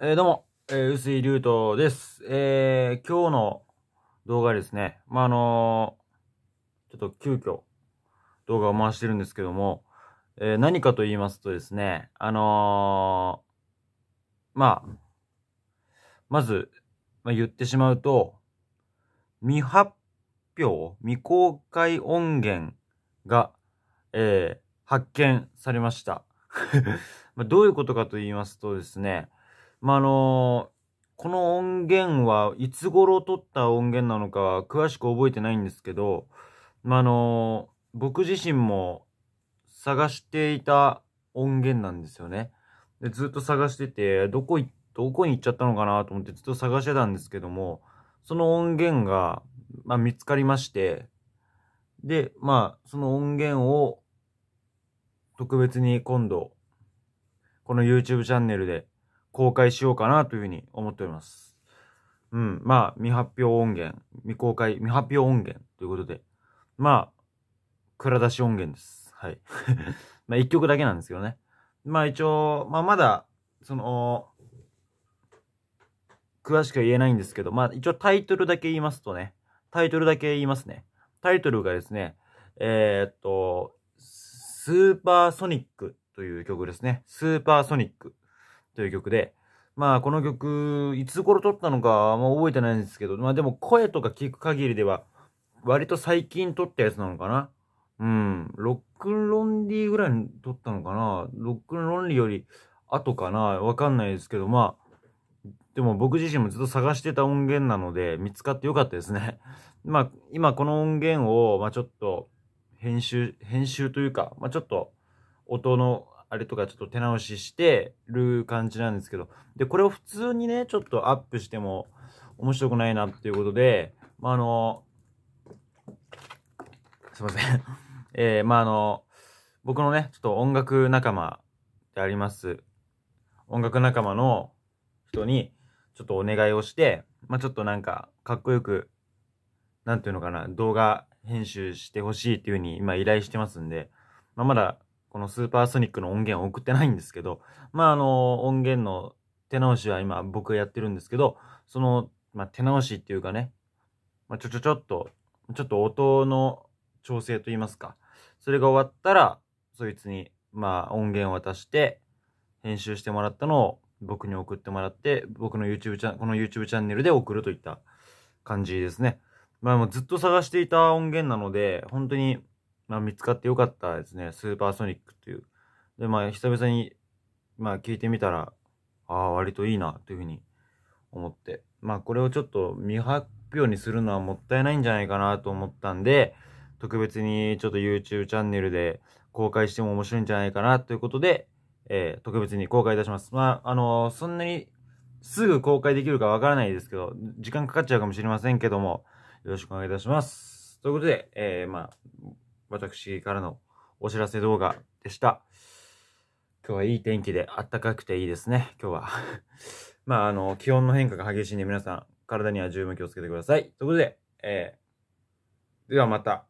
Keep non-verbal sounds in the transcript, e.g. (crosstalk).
えー、どうも、えー、薄井龍斗です。えー、今日の動画ですね、まあ、あのー、ちょっと急遽動画を回してるんですけども、えー、何かと言いますとですね、あのー、まあ、まず、まあ、言ってしまうと、未発表、未公開音源が、えー、発見されました。(laughs) まあどういうことかと言いますとですね、まあ、あのこの音源はいつ頃撮った音源なのか詳しく覚えてないんですけど、まあ、あの僕自身も探していた音源なんですよね。でずっと探してて、どこ、どこに行っちゃったのかなと思ってずっと探してたんですけども、その音源が、まあ、見つかりまして、で、まあ、その音源を特別に今度、この YouTube チャンネルで公開しようかなというふうに思っております。うん、まあ、未発表音源、未公開、未発表音源ということで、まあ、蔵出し音源です。はい。(laughs) まあ、一曲だけなんですけどね。まあ、一応、まあ、まだ、その、詳しくは言えないんですけど、まあ、一応タイトルだけ言いますとね、タイトルだけ言いますね。タイトルがですね、えー、っと、スーパーソニックという曲ですね。スーパーソニック。という曲で、まあこの曲、いつ頃撮ったのかもう覚えてないんですけど、まあでも声とか聞く限りでは、割と最近撮ったやつなのかな。うん、ロックンロンリーぐらいに撮ったのかな。ロックンロンリーより後かな。わかんないですけど、まあ、でも僕自身もずっと探してた音源なので、見つかってよかったですね。(laughs) まあ、今この音源を、まあちょっと、編集、編集というか、まあちょっと、音のあれとかちょっと手直ししてる感じなんですけど、で、これを普通にね、ちょっとアップしても面白くないなっていうことで、まあ、あの、すいません (laughs) えー、まあ、あの、僕のね、ちょっと音楽仲間であります、音楽仲間の人に、ちょっとお願いをして、まあ、ちょっとなんか、かっこよく、なんていうのかな、動画編集してほしいっていうふうに今依頼してますんで、まあ、まだこのスーパーソニックの音源を送ってないんですけど、まあ、あの、音源の手直しは今僕がやってるんですけど、その、まあ、手直しっていうかね、まあ、ちょちょちょっと、ちょっと音の調整といいますか、それが終わったら、そいつに、まあ、音源を渡して、編集してもらったのを僕に送ってもらって、僕の YouTube チャン、この YouTube チャンネルで送るといった感じですね。まあもうずっと探していた音源なので、本当にまあ、見つかってよかったですね。スーパーソニックっていう。で、まあ、久々に、まあ、聞いてみたら、ああ、割といいな、というふうに思って。まあ、これをちょっと未発表にするのはもったいないんじゃないかなと思ったんで、特別にちょっと YouTube チャンネルで公開しても面白いんじゃないかなということで、えー、特別に公開いたします。まあ、あのー、そんなにすぐ公開できるかわからないですけど、時間かかっちゃうかもしれませんけども、よろしくお願いいたします。ということで、えー、まあ、私からのお知らせ動画でした。今日はいい天気で暖かくていいですね、今日は (laughs) まあ、あの、気温の変化が激しいんで皆さん、体には十分気をつけてください。ということで、えー、ではまた。